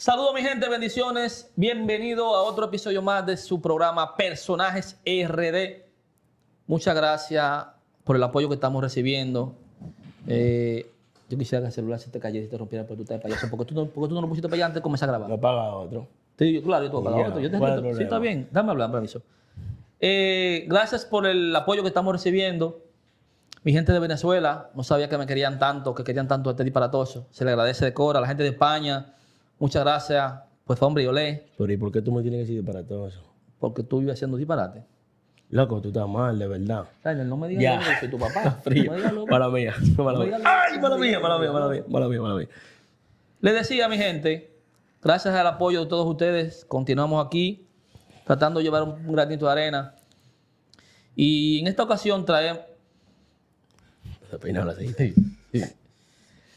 Saludos mi gente, bendiciones. Bienvenido a otro episodio más de su programa Personajes RD. Muchas gracias por el apoyo que estamos recibiendo. Eh, yo quisiera que el celular se te cayera y te rompiera por tu de payaso. Porque tú, no, porque tú no lo pusiste para allá antes de comenzar a grabar. Lo paga otro. Sí, claro, yo tengo pago otro. Yo te otro. Sí, está bien. Dame hablar, permiso. Eh, gracias por el apoyo que estamos recibiendo. Mi gente de Venezuela, no sabía que me querían tanto, que querían tanto a este disparatoso. Se le agradece de cora. La gente de España, Muchas gracias. Pues hombre, yo le. Pero ¿y por qué tú me tienes que decir todo eso? Porque tú ibas haciendo disparate. Loco, tú estás mal, de verdad. Daniel, no me digas que soy tu papá. Para mía, para mía. Ay, para mía, para mía, para mía, para mía, para mía. Les decía, mi gente, gracias al apoyo de todos ustedes, continuamos aquí tratando de llevar un granito de arena. Y en esta ocasión traemos...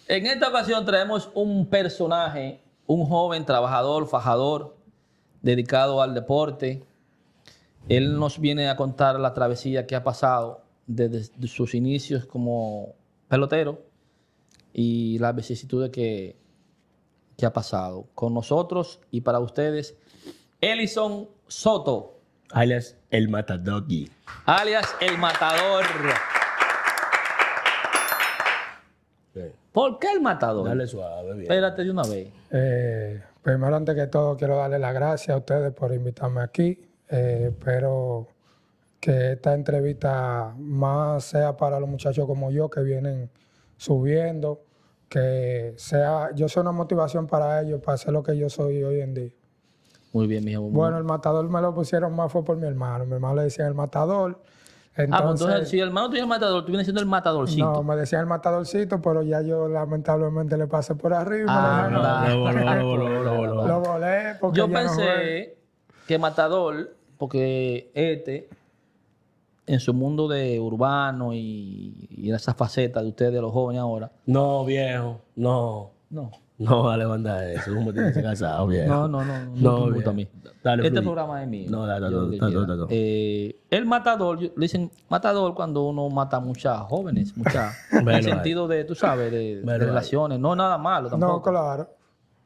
En esta ocasión traemos un personaje un joven trabajador, fajador, dedicado al deporte. Él nos viene a contar la travesía que ha pasado desde sus inicios como pelotero y las vicisitudes que, ha pasado. Con nosotros y para ustedes, Ellison Soto. Alias el Matadoggy. Alias el Matador. ¿Por qué el matador? Dale suave, bien. Espérate de una vez. Eh, primero, antes que todo, quiero darle las gracias a ustedes por invitarme aquí. Eh, espero que esta entrevista más sea para los muchachos como yo que vienen subiendo, que sea, yo soy una motivación para ellos, para hacer lo que yo soy hoy en día. Muy bien, mi amor. Bueno, el matador me lo pusieron más fue por mi hermano. Mi hermano le decía el matador. Ah, pues entonces, ah, entonces si el hermano tuyo es matador, tú vienes siendo el matadorcito. No, me decían el matadorcito, pero ya yo lamentablemente le pasé por arriba. Ah, no, no, lo volé. Porque yo pensé que matador, porque este, en su mundo de urbano y, en esa faceta de ustedes, de los jóvenes ahora. No, viejo, no. No. No, a banda eso, eh, como tienes casado, bien. No, no, no, no, no me a mí. este programa es mío. No, dale, dale, dale, Eh, el matador, dicen matador cuando uno mata a muchas jóvenes, muchas, en el sentido de, tú sabes, de, relaciones, no nada malo tampoco. No, claro.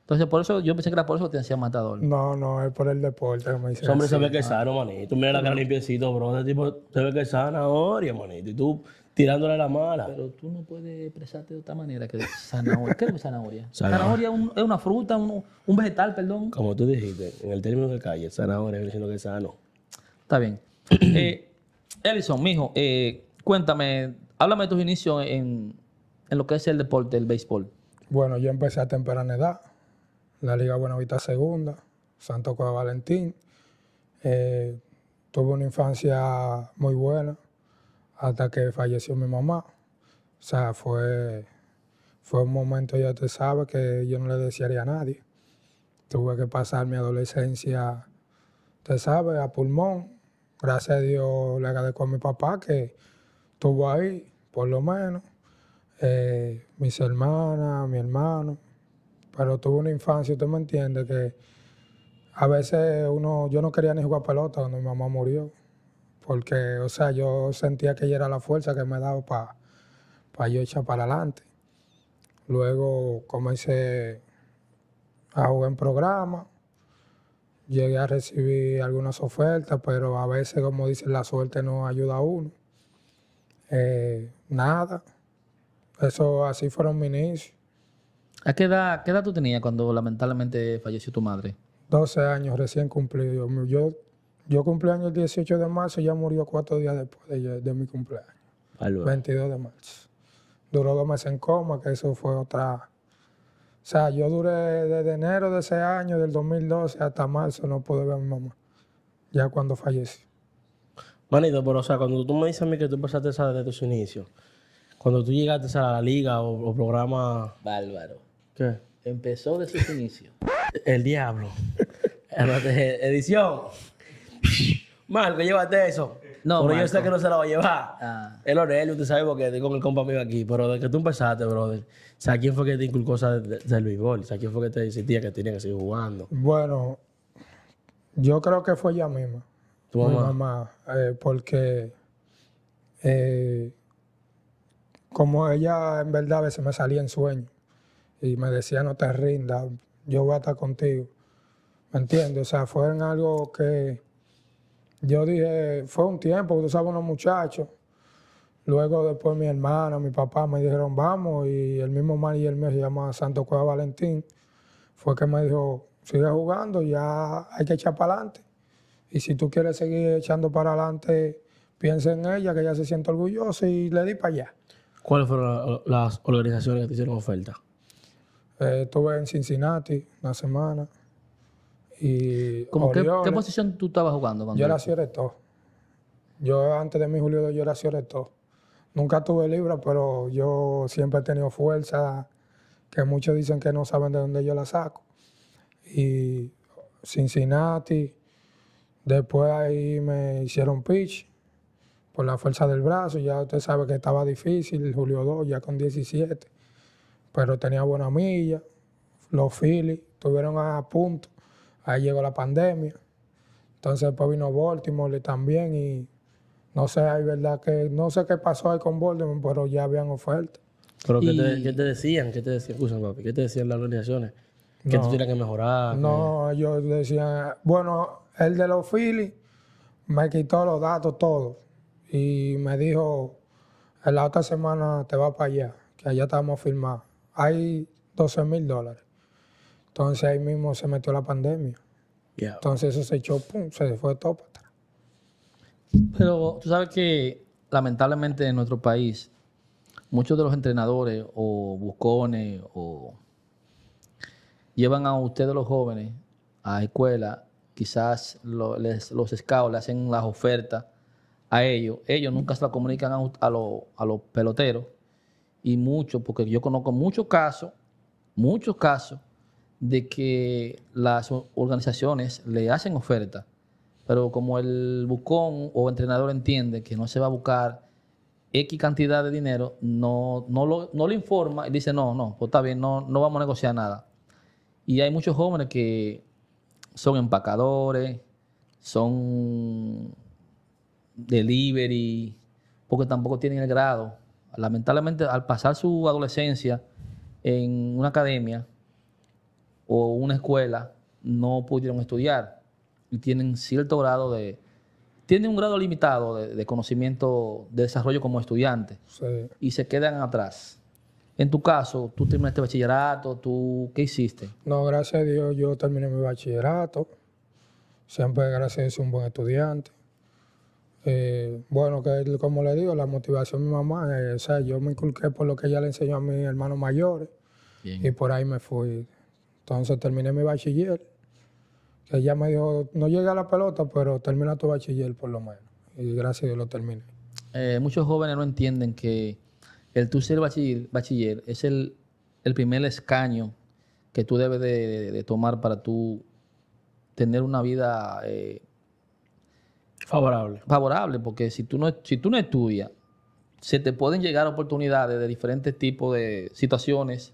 Entonces, por eso yo pensé que era por eso que te decían matador. No, no, es por el deporte como me dicen. Hombre, se ve que sano, manito. Mira la cara limpiecito, bro. tipo se ve que es sano manito. Y tú tirándole la mala. Pero tú no puedes expresarte de otra manera que zanahoria. ¿Qué es zanahoria? Zanahoria, es una fruta, un, vegetal, perdón. Como tú dijiste, en el término de calle, zanahoria es lo que es sano. Está bien. eh, Ellison, mijo, eh, cuéntame, háblame de tus inicios en, lo que es el deporte, el béisbol. Bueno, yo empecé a temprana edad. La Liga Buenavista Segunda, Santo Coa Valentín. Eh, tuve una infancia muy buena hasta que falleció mi mamá. O sea, fue, fue un momento, ya te sabes, que yo no le desearía a nadie. Tuve que pasar mi adolescencia, te sabes, a pulmón. Gracias a Dios le agradezco a mi papá que estuvo ahí, por lo menos. Eh, mis hermanas, mi hermano. Pero tuve una infancia, usted me entiende, que a veces uno, yo no quería ni jugar pelota cuando mi mamá murió porque, o sea, yo sentía que ella era la fuerza que me daba para yo echar para adelante. Luego comencé a jugar en programa, llegué a recibir algunas ofertas, pero a veces, como dicen, la suerte no ayuda a uno. Eh, nada, eso así fueron mis inicios. ¿A qué edad, qué tú tenías cuando lamentablemente falleció tu madre? 12 años recién cumplido. Yo, yo yo cumpleaños el 18 de marzo, y ya murió cuatro días después de, mi cumpleaños. 22 de marzo. Duró dos meses en coma, que eso fue otra... O sea, yo duré desde enero de ese año, del 2012, hasta marzo, no pude ver a mi mamá. Ya cuando falleció. Manito, pero o sea, cuando tú me dices a mí que tú empezaste esa desde tus inicios, cuando tú llegaste a la liga o, o programa... Bárbaro. ¿Qué? Empezó desde sus inicios. El diablo. Edición. Marco, llévate eso. No, pero yo sé que no se la va a llevar. Ah. El Aurelio, tú sabes, porque tengo con el compa mío aquí. Pero desde que tú empezaste, brother, ¿sabes quién fue que te inculcó esa del, Luis béisbol? sea, quién fue que te insistía que tenía que seguir jugando? Bueno, yo creo que fue ella misma. ¿Tu mamá? Mi mamá, eh, porque eh, como ella en verdad a veces me salía en sueño y me decía no te rindas, yo voy a estar contigo. ¿Me entiendes? O sea, fue en algo que yo dije, fue un tiempo, tú sabes, unos muchachos. Luego después mi hermana, mi papá me dijeron, vamos, y el mismo manager mío se llama Santo Cueva Valentín, fue que me dijo, sigue jugando, ya hay que echar para adelante. Y si tú quieres seguir echando para adelante, piensa en ella, que ella se siente orgullosa y le di para allá. ¿Cuáles fueron las organizaciones que te hicieron oferta? Eh, estuve en Cincinnati una semana, y ¿Cómo qué, posición tú estabas jugando? Cuando yo era cierto. Yo antes de mi Julio yo era cierto. Nunca tuve libra, pero yo siempre he tenido fuerza que muchos dicen que no saben de dónde yo la saco. Y Cincinnati, después ahí me hicieron pitch por la fuerza del brazo. Ya usted sabe que estaba difícil, Julio 2, ya con 17. Pero tenía buena milla. Los Phillies tuvieron a punto Ahí llegó la pandemia. Entonces después vino Baltimore también y no sé, hay verdad que no sé qué pasó ahí con Baltimore, pero ya habían ofertas. ¿Pero ¿qué, te, decían? ¿Qué te decían? ¿Qué te decían las organizaciones? ¿Que tú tienes que mejorar? No, yo ellos decían, bueno, el de los Philly me quitó los datos todos y me dijo, en la otra semana te vas para allá, que allá estamos firmados. Hay 12 mil dólares. Entonces ahí mismo se metió la pandemia. Entonces eso se echó, pum, se fue todo para atrás. Pero tú sabes que lamentablemente en nuestro país, muchos de los entrenadores o buscones o llevan a ustedes los jóvenes a escuela, quizás los scouts le hacen las ofertas a ellos, ellos nunca se las comunican a los peloteros y muchos, porque yo conozco muchos casos, muchos casos de que las organizaciones le hacen oferta, pero como el bucón o entrenador entiende que no se va a buscar X cantidad de dinero, no, no, lo, le informa y dice, no, no, pues está bien, no, no vamos a negociar nada. Y hay muchos jóvenes que son empacadores, son delivery, porque tampoco tienen el grado. Lamentablemente, al pasar su adolescencia en una academia, o una escuela no pudieron estudiar y tienen cierto grado de... Tienen un grado limitado de, conocimiento, de desarrollo como estudiante y se quedan atrás. En tu caso, tú terminaste bachillerato, tú, ¿qué hiciste? No, gracias a Dios yo terminé mi bachillerato. Siempre, gracias a Dios, un buen estudiante. Eh, bueno, que como le digo, la motivación de mi mamá, eh, o sea, yo me inculqué por lo que ella le enseñó a mis hermanos mayores y por ahí me fui. Entonces terminé mi bachiller, que ya me dijo, no llega a la pelota, pero termina tu bachiller por lo menos. Y gracias a Dios lo terminé. Eh, muchos jóvenes no entienden que el tú ser bachiller, es el, primer escaño que tú debes de, tomar para tú tener una vida eh, favorable. Favorable, porque si tú no, si tú no estudias, se te pueden llegar oportunidades de diferentes tipos de situaciones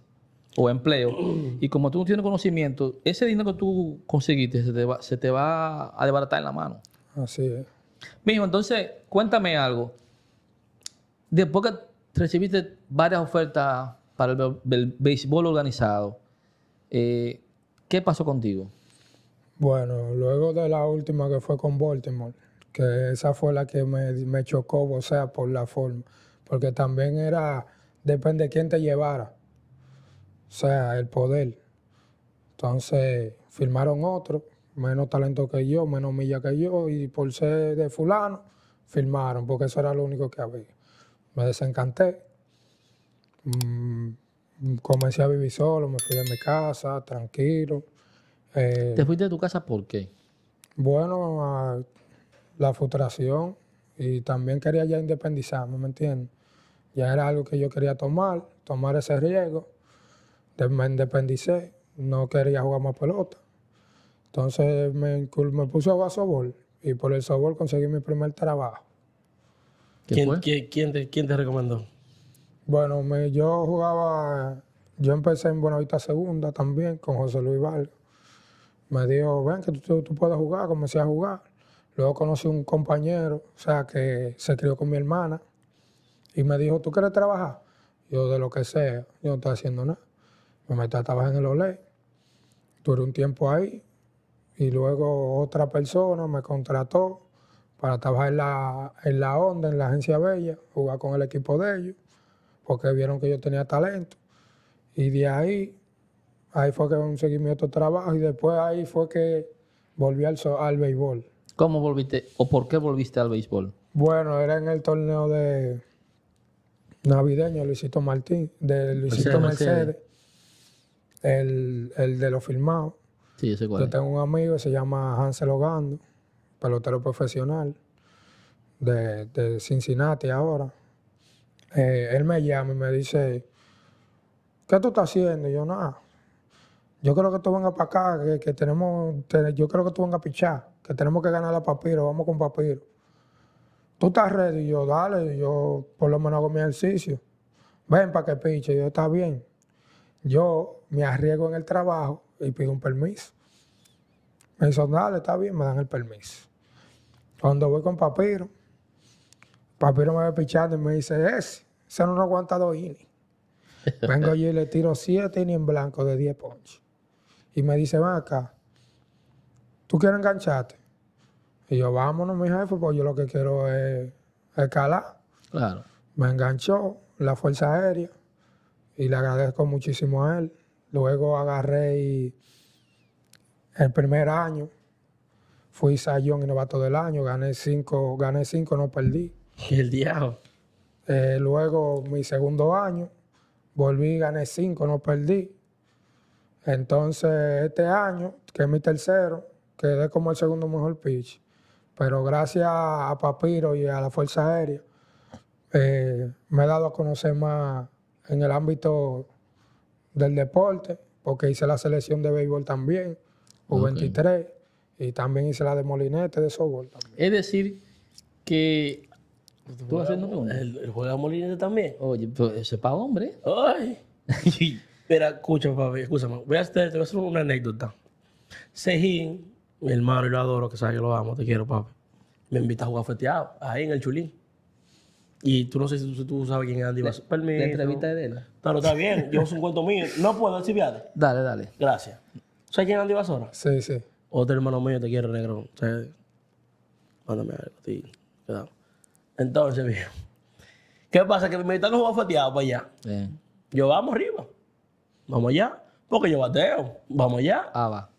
o empleo, y como tú no tienes conocimiento, ese dinero que tú conseguiste se te va, a desbaratar en la mano. Así es. Mijo, entonces, cuéntame algo. Después que recibiste varias ofertas para el, béisbol organizado, eh, ¿qué pasó contigo? Bueno, luego de la última que fue con Baltimore, que esa fue la que me, me chocó, o sea, por la forma, porque también era, depende de quién te llevara o sea, el poder. Entonces firmaron otro, menos talento que yo, menos milla que yo, y por ser de fulano, firmaron, porque eso era lo único que había. Me desencanté, mm, comencé a vivir solo, me fui de mi casa, tranquilo. Eh, ¿Te fuiste de tu casa por qué? Bueno, la frustración y también quería ya independizarme, ¿me entiendes? Ya era algo que yo quería tomar, tomar ese riesgo me independicé, no quería jugar más pelota. Entonces me, me puse a jugar y por el softball conseguí mi primer trabajo. ¿Quién, te, recomendó? Bueno, me, yo jugaba, yo empecé en Buenavista Segunda también con José Luis Vargas. Me dijo, ven que tú, tú puedes jugar, comencé a jugar. Luego conocí un compañero, o sea, que se crió con mi hermana y me dijo, ¿tú quieres trabajar? Yo de lo que sea, yo no estoy haciendo nada. Pues me metí a trabajar en el OLE, duré un tiempo ahí y luego otra persona me contrató para trabajar en la, en la Onda, en la Agencia Bella, jugar con el equipo de ellos, porque vieron que yo tenía talento. Y de ahí, ahí fue que conseguí mi otro trabajo y después ahí fue que volví al, al béisbol. ¿Cómo volviste o por qué volviste al béisbol? Bueno, era en el torneo de navideño Luisito Martín, de Luisito Mercedes el, de los filmados. Yo tengo un amigo que se llama Hansel Ogando, pelotero profesional de, Cincinnati ahora. Eh, él me llama y me dice, ¿qué tú estás haciendo? yo, nada. Yo creo que tú vengas para acá, que, tenemos, yo creo que tú vengas a pichar, que tenemos que ganar a Papiro, vamos con Papiro. Tú estás ready, y yo, dale, yo por lo menos hago mi ejercicio. Ven para que piche, yo, está bien. Yo me arriesgo en el trabajo y pido un permiso. Me dicen, dale, está bien, me dan el permiso. Cuando voy con Papiro, Papiro me ve pichando y me dice, ese, ese no aguanta dos innings. Vengo yo y le tiro siete innings en blanco de diez ponchos. Y me dice, ven acá, ¿tú quieres engancharte? Y yo, vámonos, mi jefe, porque yo lo que quiero es escalar. Claro. Me enganchó la Fuerza Aérea y le agradezco muchísimo a él. Luego agarré el primer año fui Sayón y Novato del Año, gané cinco, gané cinco, no perdí. Y el diablo. Eh, luego, mi segundo año, volví, gané cinco, no perdí. Entonces, este año, que es mi tercero, quedé como el segundo mejor pitch. Pero gracias a Papiro y a la Fuerza Aérea, eh, me he dado a conocer más en el ámbito del deporte, porque hice la selección de béisbol también, U23, y también hice la de molinete de softball también. Es decir, que... ¿Tú vas ¿El, juego juega molinete también? Oye, pero ese es hombre. ¡Ay! pero escucha papi, escúchame. Voy a hacer, te voy a hacer una anécdota. Sejín, mi hermano, yo lo adoro, que sabes que lo amo, te quiero, papi. Me invita a jugar feteado, ahí en el chulín. Y tú no sé si tú, sabes quién es Andy Basú. Permítame. La entrevista de él. está bien. Yo soy un cuento mío. No puedo decir Dale, dale. Gracias. ¿Sabes quién es Andy Basora? Sí, sí. Otro hermano mío te quiere, negro. O mándame algo, ti. Entonces, viejo. ¿Qué pasa? Que mi no va fateado para allá. Eh. Yo vamos arriba. Vamos allá. Porque yo bateo. Vamos allá. Ah, va.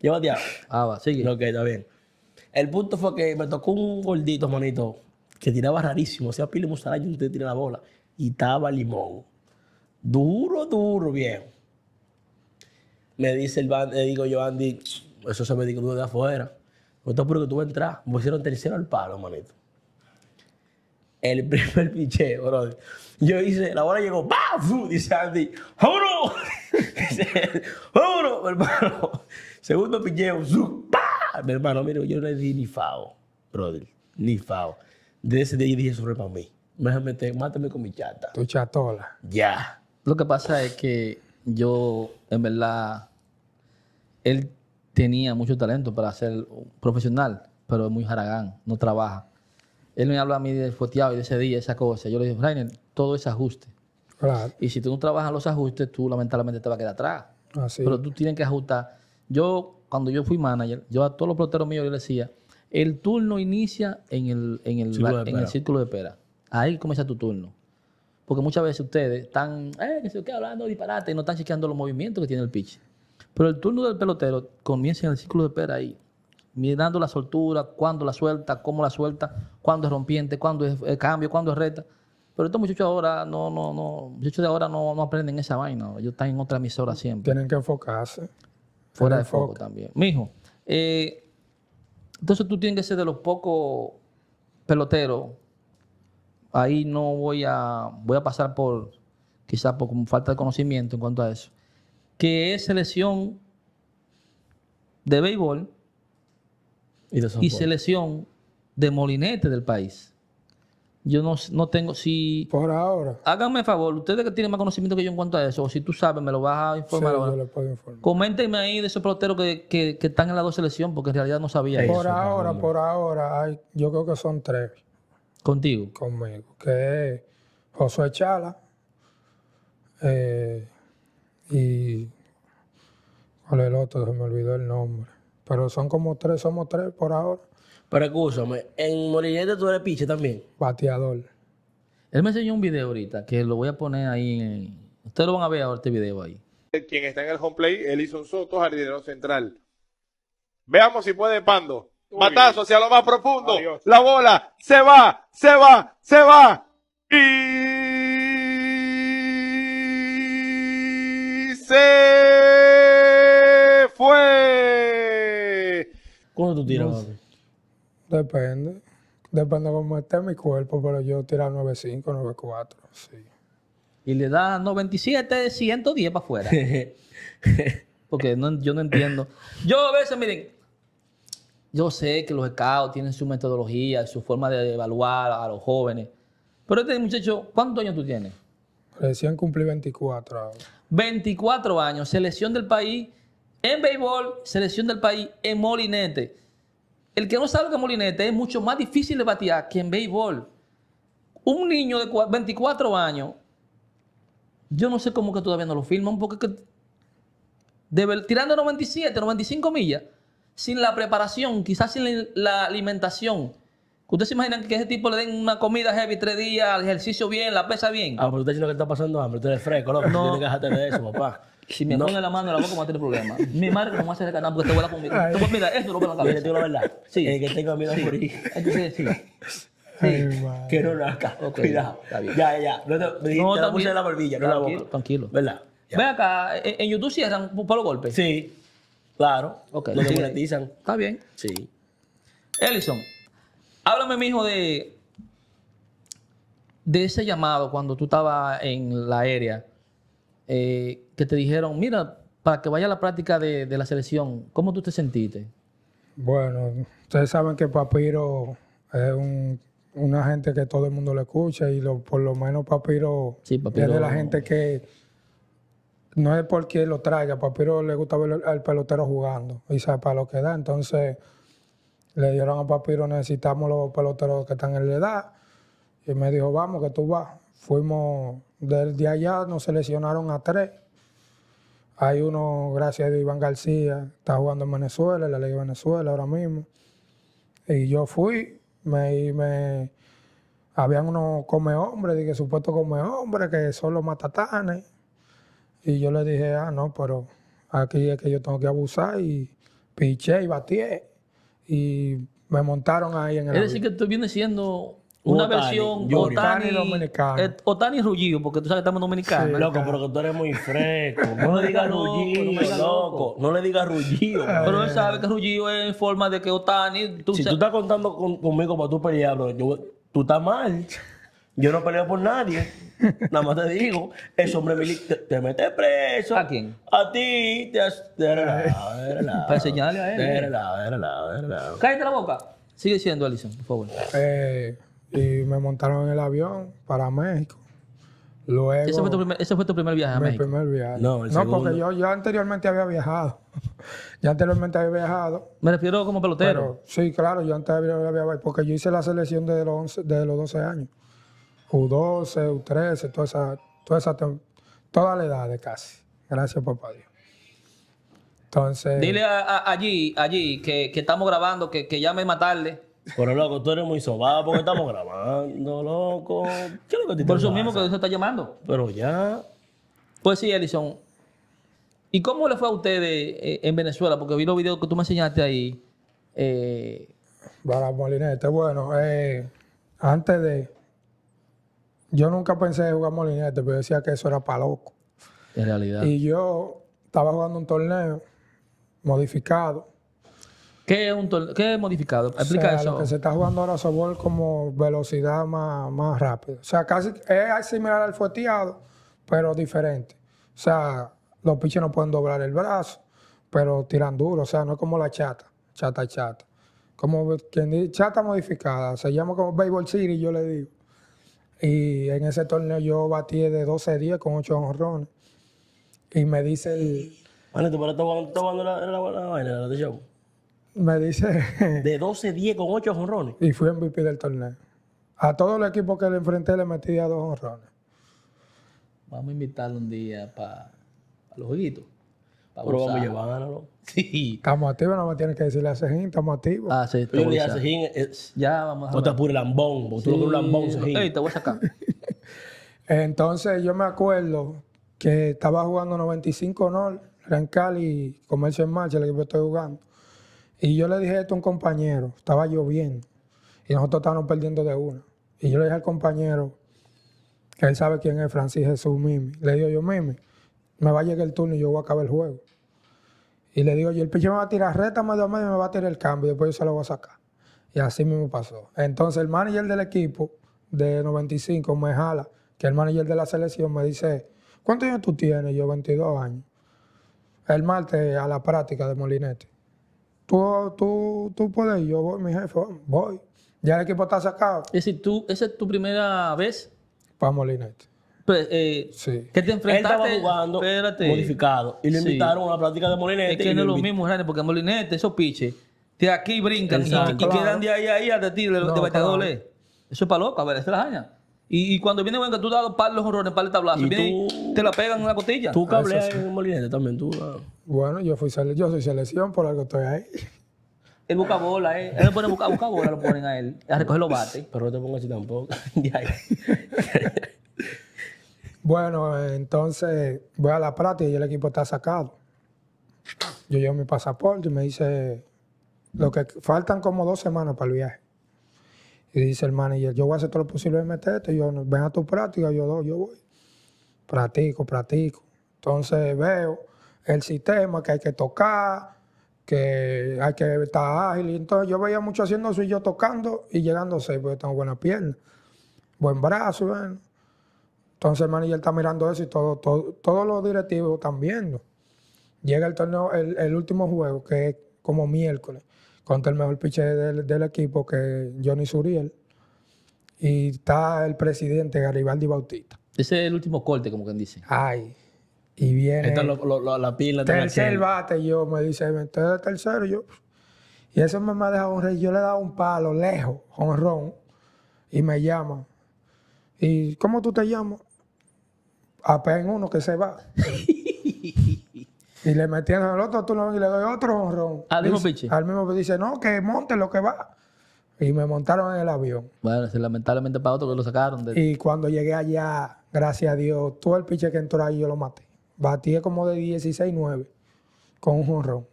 yo bateo. Ah, va, sigue. Ok, está bien. El punto fue que me tocó un gordito, manito, que tiraba rarísimo. Hacía o sea, pile musaraño tira la bola. Y estaba limón. Duro, duro, viejo. Me dice el band, le digo yo, Andy, eso se me dijo de afuera. Esto que tú entrar? Me hicieron tercero al palo, manito. El primer picheo, bro. Yo hice, la bola llegó, ¡paf! Dice Andy, ¡vámonos! dice, ¡vámonos, hermano! Segundo picheo, zu mi hermano, mire, yo no le di ni fao, brother, ni fao. Desde ese día yo dije, sobre para mí. mátame con mi chata. Tu chatola. Ya. Lo que pasa es que yo, en verdad, él tenía mucho talento para ser profesional, pero es muy jaragán, no trabaja. Él me habla a mí de foteado y de ese día, esa cosa. Yo le dije, Rainer, todo es ajuste. Claro. Y si tú no trabajas los ajustes, tú lamentablemente te vas a quedar atrás. Pero tú tienes que ajustar. Yo cuando yo fui manager, yo a todos los peloteros míos yo les decía, el turno inicia en el, en el, círculo de pera. Ahí comienza tu turno. Porque muchas veces ustedes están, eh, que hablando disparate y no están chequeando los movimientos que tiene el pitch. Pero el turno del pelotero comienza en el círculo de pera ahí mirando la soltura, cuándo la suelta, cómo la suelta, cuándo es rompiente, cuándo es eh, cambio, cuándo es recta. Pero estos muchachos ahora no, no, no, muchachos de ahora no, no aprenden esa vaina. Ellos están en otra emisora siempre. Tienen que enfocarse. Fuera de foco, también. Mijo, eh, entonces tú tienes que ser de los pocos peloteros. Ahí no voy a, voy a pasar por, quizás por falta de conocimiento en cuanto a eso. Que es selección de béisbol y, y selección de molinete del país. Yo no, tengo, si... Por ahora. Háganme favor, ustedes que tienen más conocimiento que yo en cuanto a eso, o si tú sabes, me lo vas a informar sí, ahora. Yo puedo informar. Coméntenme ahí de esos peloteros que, están en la dos selecciones porque en realidad no sabía por eso. Por ahora, por ahora, yo creo que son tres. ¿Contigo? Conmigo, que es Josué Chala eh, y... ¿Cuál es el otro? Se me olvidó el nombre. Pero son como tres, somos tres por ahora. Pero escúchame, en Morillete tú eres piche también. Bateador. Él me enseñó un video ahorita que lo voy a poner ahí. Ustedes lo van a ver ahora este video ahí. Eh, quien está en el home play, Elison Soto, jardinero central. Veamos si puede Pando. Matazo hacia lo más profundo. La bola se va, se va, se va. Y se fue. ¿Cuándo tú tiras, Depende. Depende de cómo esté mi cuerpo, pero yo tiro 9.5, 9.4, sí. Y le da 97, 110 para afuera. Porque yo no entiendo. Yo a veces, miren, yo sé que los scouts tienen su metodología, su forma de evaluar a los jóvenes. Pero este muchacho, ¿cuántos años tú tienes? Recién cumplí 24 años. 24 años, selección del país en béisbol, selección del país en molinete. El que no sabe que molinete es mucho más difícil de batear que en béisbol. Un niño de 24 años, yo no sé cómo que todavía no lo filman, porque tirando 97, 95 millas, sin la preparación, quizás sin la, alimentación. ¿Ustedes se imaginan que ese tipo le den una comida heavy tres días, ejercicio bien, la pesa bien? Ah, pero usted dice lo que está pasando hambre, usted es fresco, loco. No. Tiene que de eso, papá. Si me no. la mano en la boca, va a tener problemas. Mi madre no va a hacer el canal porque te voy a comer. esto es lo que esto, lo veo a la cabeza. te digo la verdad. Sí. Eh, que tengo miedo a morir. Entonces, sí. sí. que no nazca. Okay, Cuidado. Está Ya, ya. No te, no, te la puse la barbilla, no la boca. Tranquilo. ¿Verdad? acá, en, YouTube cierran eran por los golpes. Sí. Claro. Ok. lo monetizan. Está bien. Sí. Ellison, háblame, mijo, de, de ese llamado cuando tú estabas en la aérea eh, que te dijeron, mira, para que vaya a la práctica de, la selección, ¿cómo tú te sentiste? Bueno, ustedes saben que Papiro es un, una gente que todo el mundo le escucha y por lo menos Papiro, es de la gente que no es porque lo traiga, Papiro le gusta ver al pelotero jugando y sabe para lo que da. Entonces le dijeron a Papiro, necesitamos los peloteros que están en la edad. Y me dijo, vamos, que tú vas fuimos desde allá, nos seleccionaron a tres. Hay uno, gracias a Iván García, está jugando en Venezuela, en la Liga de Venezuela ahora mismo. Y yo fui, me, me habían unos come hombres, dije, supuesto come hombre, que son los matatanes. Y yo le dije, ah, no, pero aquí es que yo tengo que abusar y piché y batié. Y me montaron ahí en el. Es decir, que tú vienes siendo una versión Otani, Otani eh, Otani Rullillo, porque tú sabes que estamos dominicanos. Sí, ¿eh? loco, pero que tú eres muy fresco. No le digas Rullillo, no loco. No le digas Rullillo. Eh. Pero él sabe que Rullillo es en forma de que Otani. Tú si tú estás contando conmigo para tú pelea, bro, yo, tú estás mal. Yo no peleo por nadie. Nada más te digo, ese hombre te, te, mete preso. ¿A quién? A ti. Te, la. Para enseñarle a él. De relado, de Cállate la boca. Sigue siendo, Alison, por favor. Eh. Y me montaron en el avión para México. ¿Ese fue tu primer, viaje a mi primer viaje. No, no porque yo, anteriormente había viajado. yo anteriormente había viajado. Me refiero como pelotero. sí, claro, yo antes había viajado. Porque yo hice la selección desde los, 11, los 12 años. U12, U13, toda esa, toda esa, toda la edad de casi. Gracias, papá Dios. Entonces. Dile allí, allí, que, estamos grabando, que, que llame más tarde pero loco, tú eres muy sobado porque estamos grabando, loco. Por eso mismo que usted está llamando. Pero ya. Pues sí, elison ¿Y cómo le fue a ustedes eh, en Venezuela? Porque vi los videos que tú me enseñaste ahí. Eh. Para molinete, bueno, eh, antes de. Yo nunca pensé en jugar molinete, pero decía que eso era para loco. En realidad. Y yo estaba jugando un torneo modificado ¿Qué es, ¿Qué modificado? Explica eso. que se está jugando ahora softball como velocidad más, más rápida. O sea, casi es similar al fuerteado pero diferente. O sea, los piches no pueden doblar el brazo, pero tiran duro. O sea, no es como la chata, chata, chata. Como quien dice, chata modificada. Se llama como Baseball City, yo le digo. Y en ese torneo yo batí de 12 días con 8 honrones. Y me dice el. Manito, pero está jugando la, vaina la, la, me dice. de 12-10 con 8 honrones. Y fui MVP del torneo. A todo el equipo que le enfrenté le metí a dos honrones. Vamos a invitarle un día para pa los jueguitos. Pero vamos a llevarlo. Sí. Estamos activos, no me tienes que decirle a Sejín, estamos activos. Ah, ya vamos a. No te apures, lambón, porque sí. tú lambón, Sejín. te voy a sacar. Entonces, yo me acuerdo que estaba jugando 95 honor, rancal y Comercio en Marcha, el equipo que estoy jugando. Y yo le dije esto a un compañero, estaba lloviendo y nosotros estábamos perdiendo de una. Y yo le dije al compañero, que él sabe quién es Francis Jesús Mimi, le digo yo, Mimi, me va a llegar el turno y yo voy a acabar el juego. Y le digo yo, el piche me va a tirar reta medio a medio me va a tirar el cambio y después yo se lo voy a sacar. Y así mismo pasó. Entonces el manager del equipo de 95 me jala, que el manager de la selección me dice, ¿cuántos años tú tienes? Yo 22 años. El martes a la práctica de Molinete tú, tú, tú puedes yo voy, mi jefe, voy. Ya el equipo está sacado. Es decir, tú, ¿esa es tu primera vez? Para Molinete. Pues, eh, sí. Que te enfrentaste. Él estaba jugando espérate. modificado. Y le invitaron a la práctica de Molinete. Es este, que no es lo mismo, porque Molinete, esos piches, de aquí brincan y, quedan de ahí a ahí ti, de, no, de Eso es para loca, a ver, esa y, cuando viene, venga, tú das los los horrores, para el tablazo, Y te la pegan en la costilla. Tú ah, cableas en un molinete también, tú. Ah. Bueno, yo, fui yo soy selección, por algo estoy ahí. Él busca bola, ¿eh? Él pone a buscar, busca bola, lo ponen a él. A recoger los bates. Pero no te pongo así tampoco. ahí. Bueno, entonces voy a la práctica y el equipo está sacado. Yo llevo mi pasaporte y me dice lo que faltan como dos semanas para el viaje. Y dice el manager, yo voy a hacer todo lo posible de meter esto, yo, ven a tu práctica, yo, yo voy. Practico, practico. Entonces veo el sistema que hay que tocar, que hay que estar ágil. Y entonces yo veía mucho haciendo eso y yo tocando y llegando llegándose, porque tengo buena pierna, buen brazo, Entonces el manager está mirando eso y todo, todo, todos los directivos están viendo. Llega el torneo, el, el último juego, que es como miércoles contra el mejor pitcher del, equipo, que Johnny Suriel. Y está el presidente Garibaldi Bautista. Ese es el último corte, como quien dice. Ay. Y viene. Está la pila Tercer bate, yo me dice, entonces el tercero, yo. Y eso me ha dejado un rey. Yo le he dado un palo lejos, ron, y me llama. ¿Y cómo tú te llamas? Apenas uno que se va. Y le metían al otro y le doy otro honrón. Al mismo piche. Al mismo piche. Dice, no, que monte lo que va. Y me montaron en el avión. Bueno, lamentablemente para otro que lo sacaron. De... Y cuando llegué allá, gracias a Dios, todo el piche que entró ahí yo lo maté. Batí como de 16, 9 con un honrón.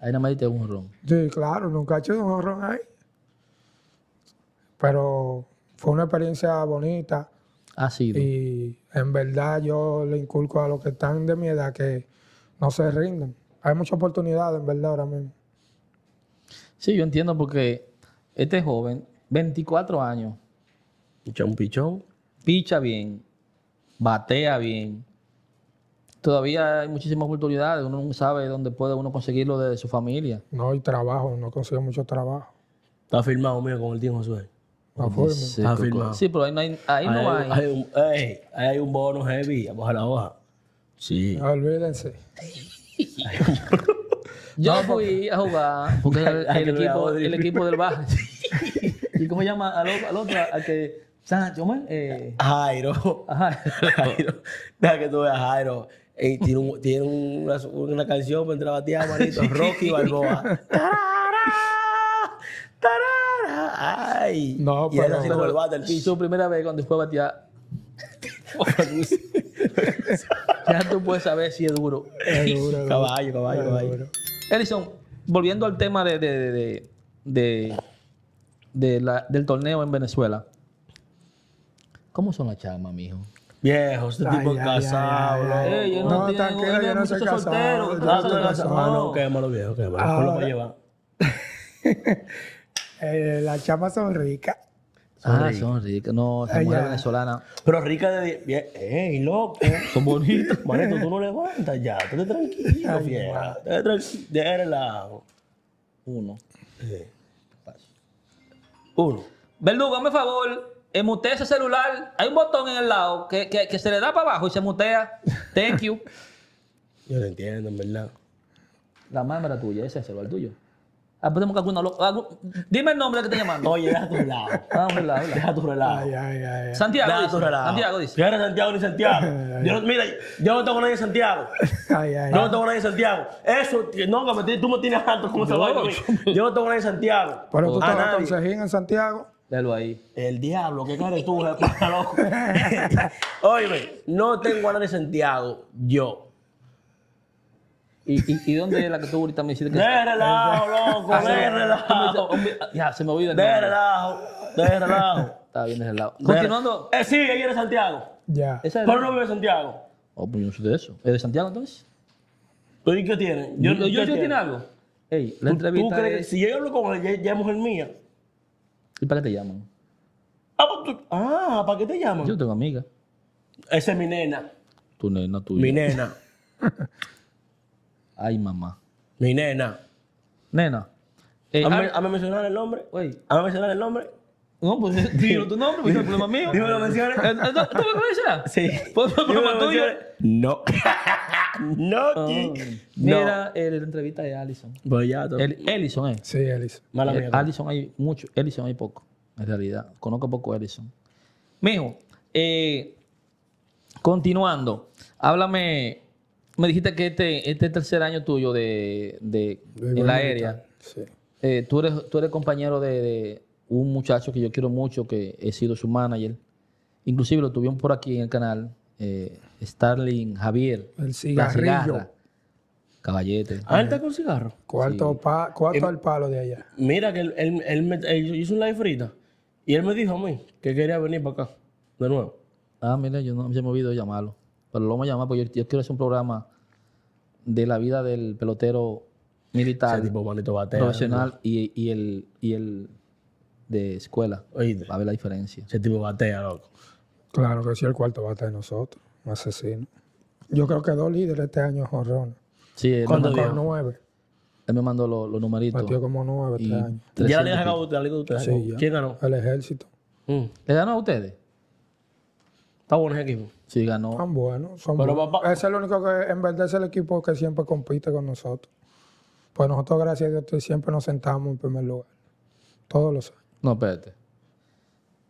Ahí nada más diste un honrón. Sí, claro, nunca he hecho un honrón ahí. Pero fue una experiencia bonita. Ha sido. Y en verdad yo le inculco a los que están de mi edad que no se rinden. Hay muchas oportunidades, en verdad, ahora mismo. Sí, yo entiendo porque este joven, 24 años. un pichón. Picha bien, batea bien. Todavía hay muchísimas oportunidades. Uno no sabe dónde puede uno conseguirlo de su familia. No, hay trabajo. No consigo mucho trabajo. Está firmado, mío, con el tío Josué. Está firmado. Sí, pero ahí no hay... Ahí, no hay... un, hay un bono heavy. a la hoja. Sí. Ah, olvídense. Yo fui a jugar porque el, equipo, el equipo, del Baja. ¿Y cómo llama al, al otro? Al que. Sancho, eh. Jairo. Jairo. Deja que tú veas Jairo. tiene, un, tiene una, una, canción para entrar a batear, manito. Rocky Balboa. ¡Tarara! ¡Tarara! ¡Ay! No, y pero, así como el bate, el Su primera vez cuando fue a batear ya tú puedes saber si es duro. Es caballo, caballo, caballo. Ellison, volviendo al tema de, de, de, de del torneo en Venezuela. ¿Cómo son las chamas, mijo? viejos, este tipo es casado. no, no tranquilo, yo no soy casado. no no, quémalo, viejo, quémalo. lo a eh, las chamas son ricas ah, son ricas. No, son Ay, venezolana. Pero ricas de. bien- loco! Son bonitas. Manito, tú no levantas ya. tú te tranquila, Estate tranquilo. Deja el este lado. Uno. Eh. Uno. Verdugo, hazme favor, emute eh, ese celular. Hay un botón en el lado que, que- se le da para abajo y se mutea. Thank you. Yo lo entiendo, en verdad. La madre era tuya, ese es el celular tuyo. Ah, que Dime el nombre que te llaman? Oye, deja tu relajo. Ah, deja tu relato. Ay, ay, ay. Santiago. dice, Santiago dice. Yo Santiago no, mira, yo no tengo nadie en Santiago. yo no tengo nadie en Santiago. Eso, no, tú me tienes alto como se va Yo no tengo nadie en Santiago. Pero tú estás en Sejín en Santiago. Delo ahí. El diablo, qué cara tú, Oye, loco. no tengo a nadie en Santiago, yo. ¿Y, dónde es la que tú ahorita me hiciste que.? De relajo, loco, de ah, relajo. Ya, se me olvida. De relajo, de relajo. Está bien, de relajo. Continuando. Eh, sí, ella es de Santiago. Ya. ¿Por qué no vive en Santiago. Oh, pues yo no sé de eso. ¿Es de Santiago entonces? ¿Pero y qué tiene? Yo, yo, yo, tiene algo. Ey, la entrevista. ¿tú crees que si yo hablo con ella, ya, es mujer mía? ¿Y para qué te llaman? Ah, pues ah, ¿para qué te llaman? Yo tengo amiga. Esa es mi nena. Tu nena, tuya. Mi nena. Ay, mamá. Mi nena. Nena. Eh, ah, mencionar el nombre? Güey. mencionar el nombre? No, pues eh, dilo tu nombre, porque es el problema mío. Dime eh, eh, lo mencionas. ¿Tú me conoces Sí. ¿Puedo problema tuyo? No. no, oh, Mira la entrevista de Allison. Voy ya, El, Ellison, ¿eh? Sí, Allison. Mala mía. Allison hay mucho, Ellison hay poco, en realidad. Conozco poco a Ellison. Mijo, continuando, háblame me dijiste que este, este tercer año tuyo de, en la aérea, eh, tú, eres, tú eres compañero de, un muchacho que yo quiero mucho, que he sido su manager. Inclusive lo tuvieron por aquí en el canal, eh, Starling Javier. El cigarrillo. Caballete. Ah, está con cigarro. Cuarto, eh, al palo de allá. Mira que él, él, hizo un live frita y él me dijo a mí que quería venir para acá de nuevo. Ah, mira, yo no he movido a llamarlo pero lo vamos a llamar porque yo, quiero hacer un programa de la vida del pelotero militar, tipo profesional y, el, de escuela. a ver la diferencia. Ese tipo batea, loco. Claro que sí, el cuarto batea de nosotros, un asesino. Yo creo que dos líderes este año es Sí, él nueve. Él me mandó los, numeritos. Partió como nueve este año. ¿Ya le han ganado ustedes ¿Quién ganó? El ejército. Mm. ¿Le ganó a ustedes? Está bueno ese equipo. Sí, ganó. Son bueno. es el único que, en verdad, es el equipo que siempre compite con nosotros. Pues nosotros, gracias a Dios, siempre nos sentamos en primer lugar. Todos los años. No, espérate.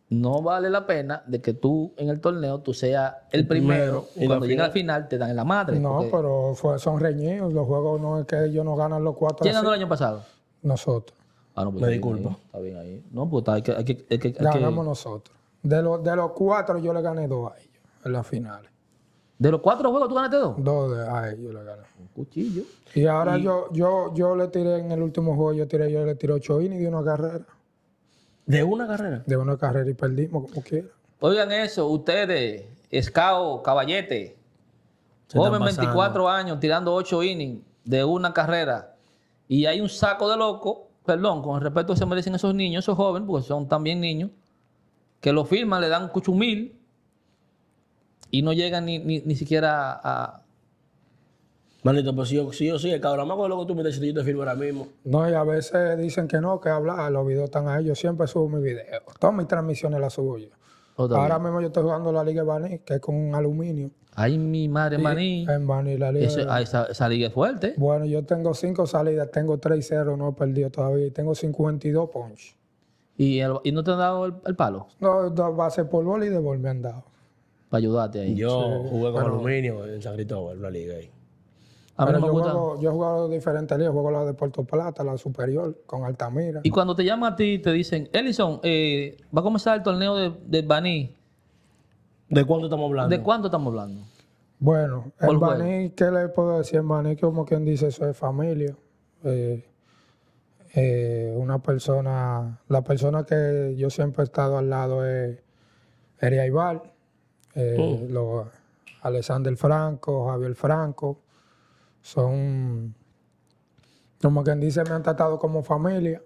No vale la pena de que tú en el torneo tú seas el primero. y cuando llega al final te dan en la madre. No, pero son reñidos. Los juegos no es que ellos no ganan los cuatro. ¿Quién ganó el año pasado? Nosotros. Ah, no, pues Me disculpo. está bien ahí. No, puta, pues hay que, hay Ganamos nosotros. De, los de los cuatro yo le gané dos ahí en las finales. De los cuatro juegos, ¿tú ganaste dos? Dos de a ah, yo le gané. Un cuchillo. Y ahora Yo, yo, yo le tiré en el último juego, yo tiré, yo le tiré ocho innings de una carrera. ¿De una carrera? De una carrera y perdimos como quiera. Oigan eso, ustedes, Escao, Caballete, joven 24 años, tirando ocho innings de una carrera. Y hay un saco de loco, perdón, con el respeto que se merecen esos niños, esos jóvenes, porque son también niños, que lo firman, le dan cuchumil y no llegan ni, ni, ni siquiera a, Manito, pues si yo, si yo sí, el cabrón, me acuerdo lo que tú me dices, yo te firmo ahora mismo. No, y a veces dicen que no, que habla, ah, los videos están ahí. Yo siempre subo mis videos. Todas mis transmisiones las subo yo. Oh, ahora mismo yo estoy jugando la Liga de Baní, que es con aluminio. Ay, mi madre, maní. Baní. En Baní, la Liga. esa, liga es fuerte. Bueno, yo tengo cinco salidas, tengo 3-0, no he perdido todavía, y tengo 52 punch. ¿Y, el, ¿Y no te han dado el, palo? No, va a ser por bola y de me han dado para ayudarte ahí. Yo jugué con aluminio en San Cristóbal, una liga ahí. A yo, yo he jugado diferentes ligas, juego la de Puerto Plata, la superior, con Altamira. Y cuando te llaman a ti te dicen, Ellison, eh, va a comenzar el torneo de, Baní. ¿De cuándo estamos hablando? ¿De cuándo estamos hablando? Bueno, el Baní, ¿qué le puedo decir? El Baní, como quien dice, eso es familia. Eh, eh, una persona, la persona que yo siempre he estado al lado es Eri Aibar. Eh, oh. los Alexander Franco, Javier Franco, son, como quien dice, me han tratado como familia.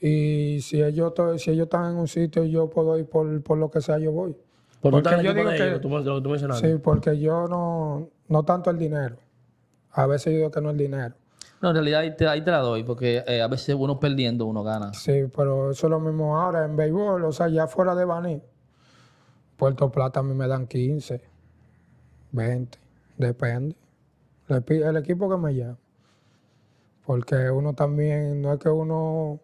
Y si ellos, si ellos están en un sitio yo puedo ir por, lo que sea, yo voy. porque yo digo que, sí, porque yo no, no tanto el dinero. A veces yo digo que no el dinero. No, en realidad ahí te, la doy, porque eh, a veces uno perdiendo, uno gana. Sí, pero eso es lo mismo ahora en béisbol, o sea, ya fuera de Baní. Puerto Plata a mí me dan 15, 20, depende. El equipo que me llama. Porque uno también, no es que uno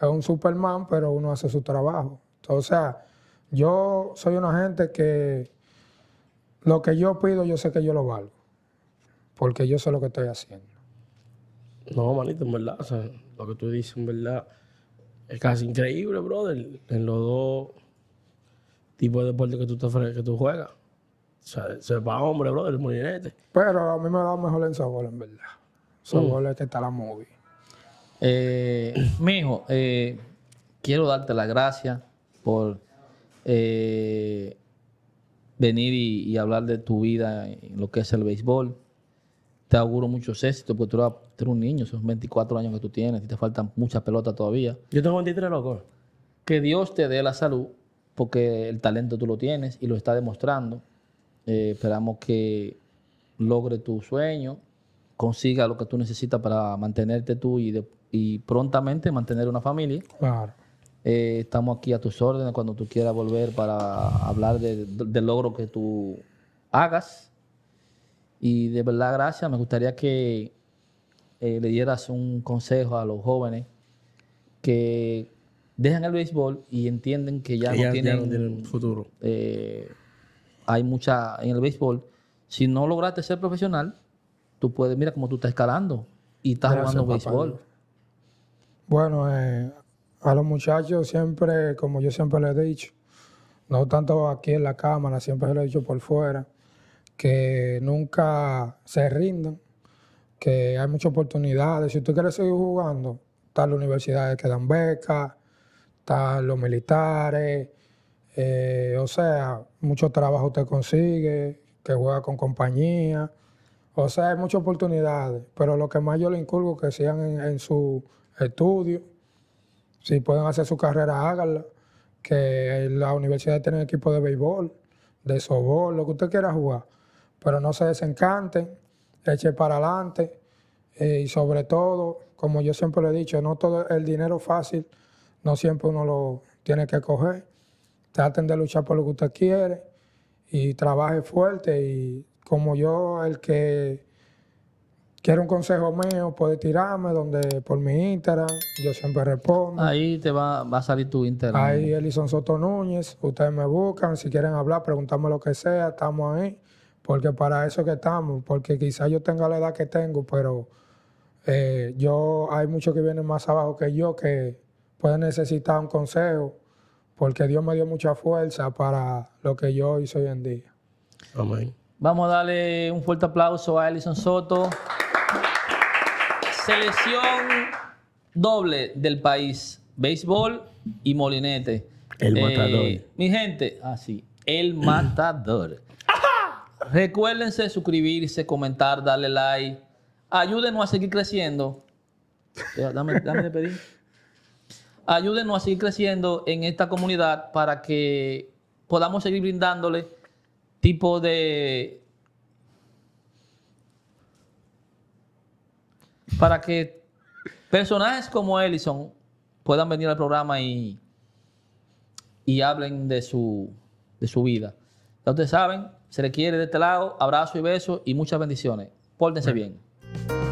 es un Superman, pero uno hace su trabajo. Entonces, o sea, yo soy una gente que lo que yo pido, yo sé que yo lo valgo. Porque yo sé lo que estoy haciendo. No, manito, en verdad, lo que tú dices, en verdad, es casi increíble, brother. En los dos tipo de deporte que tú, te, que tú juegas. O sea, se va hombre, brother, el molinete. Pero a mí me ha dado mejor en sabor, en verdad. Mm. está la móvil. Eh, mijo, eh, quiero darte las gracias por eh, venir y, hablar de tu vida en lo que es el béisbol. Te auguro muchos éxitos porque tú eres, eres un niño, son 24 años que tú tienes y te faltan muchas pelotas todavía. Yo tengo 23, loco. Que Dios te dé la salud porque el talento tú lo tienes y lo está demostrando. Eh, esperamos que logre tu sueño, consiga lo que tú necesitas para mantenerte tú y, prontamente mantener una familia. Claro. Eh, estamos aquí a tus órdenes cuando tú quieras volver para hablar del logro que tú hagas. Y de verdad, gracias. Me gustaría que eh, le dieras un consejo a los jóvenes que dejan el béisbol y entienden que ya, no tienen un futuro. Eh, hay mucha en el béisbol. Si no lograste ser profesional, tú puedes, mira cómo tú estás escalando y estás jugando béisbol. Bueno, eh, a los muchachos siempre, como yo siempre les he dicho, no tanto aquí en la cámara, siempre les he dicho por fuera, que nunca se rindan, que hay muchas oportunidades. Si tú quieres seguir jugando, están las universidades que dan becas, están los militares, eh, o sea, mucho trabajo usted consigue, que juega con compañía, o sea, hay muchas oportunidades, pero lo que más yo le inculco que sigan en, su estudio, si pueden hacer su carrera, háganla, que la universidad tiene equipo de béisbol, de softball, lo que usted quiera jugar, pero no se desencanten, eche para adelante eh, y sobre todo, como yo siempre le he dicho, no todo el dinero fácil no siempre uno lo tiene que coger. Traten de luchar por lo que usted quiere y trabaje fuerte. Y como yo, el que quiere un consejo mío, puede tirarme donde por mi Instagram. Yo siempre respondo. Ahí te va, va a salir tu Instagram. Ahí Elison Soto Núñez. Ustedes me buscan. Si quieren hablar, pregúntame lo que sea. Estamos ahí. Porque para eso que estamos. Porque quizás yo tenga la edad que tengo, pero... Eh, yo hay muchos que vienen más abajo que yo que puede necesitar un consejo, porque Dios me dio mucha fuerza para lo que yo hice hoy en día. Amén. Vamos a darle un fuerte aplauso a Ellison Soto. Selección doble del país, béisbol y molinete. El eh, matador. Mi gente, así, ah, el matador. Recuérdense suscribirse, comentar, darle like. Ayúdenos a seguir creciendo. Dame, dame de pedir ayúdenos a seguir creciendo en esta comunidad para que podamos seguir brindándole tipo de... para que personajes como Ellison puedan venir al programa y, y hablen de su, de su vida. Ya ustedes saben, se le quiere de este lado, abrazo y beso y muchas bendiciones. Pórtense bien.